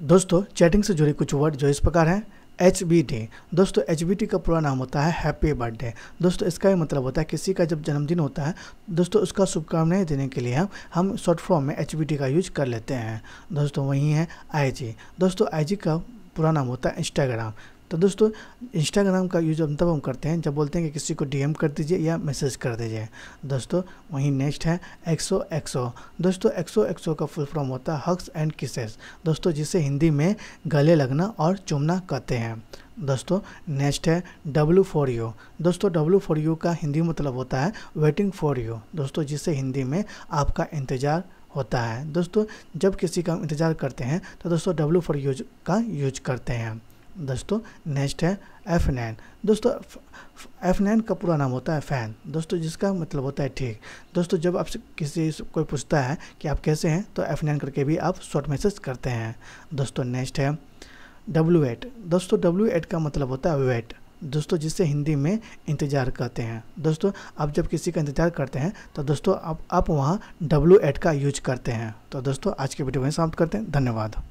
दोस्तों चैटिंग से जुड़े कुछ वर्ड जो इस प्रकार हैं एच बी डे दोस्तों एच बी टी का पूरा नाम होता है हैप्पी बर्थडे दोस्तों इसका ही मतलब होता है किसी का जब जन्मदिन होता है दोस्तों उसका शुभकामनाएं देने के लिए हम हम शॉर्ट फॉर्म में एच बी टी का यूज कर लेते हैं दोस्तों वहीं है आई जी दोस्तों आई जी का पूरा नाम होता है इंस्टाग्राम तो दोस्तों इंस्टाग्राम का यूज हम तब हम करते हैं जब बोलते हैं कि किसी को डीएम कर दीजिए या मैसेज कर दीजिए दोस्तों वहीं नेक्स्ट है एक्सो एक्सो दोस्तों एक्सो एक्सो का फुल फॉर्म होता है हक्स एंड किसेस दोस्तों जिसे हिंदी में गले लगना और चुमना कहते हैं दोस्तों नेक्स्ट है डब्लू फॉर यू दोस्तों डब्लू फॉर यू का हिंदी मतलब होता है वेटिंग फॉर यू दोस्तों जिसे हिंदी में आपका इंतज़ार होता है दोस्तों जब किसी का इंतज़ार करते हैं तो दोस्तों डब्लू फॉर यू का यूज करते हैं दोस्तों नेक्स्ट है एफ नाइन दोस्तों एफ नाइन का पूरा नाम होता है फ़ैन दोस्तों जिसका मतलब होता है ठीक दोस्तों जब आपसे किसी कोई पूछता है कि आप कैसे हैं तो एफ नाइन करके भी आप शॉर्ट मैसेज करते हैं दोस्तों नेक्स्ट है डब्ल्यू एट दोस्तों डब्ल्यू एट का मतलब होता है वेट दोस्तों जिसे हिंदी में इंतज़ार कहते हैं दोस्तों आप जब किसी का इंतज़ार करते हैं तो दोस्तों आप आप वहाँ डब्ल्यू एट का यूज करते हैं तो दोस्तों आज के वीडियो में समाप्त करते हैं धन्यवाद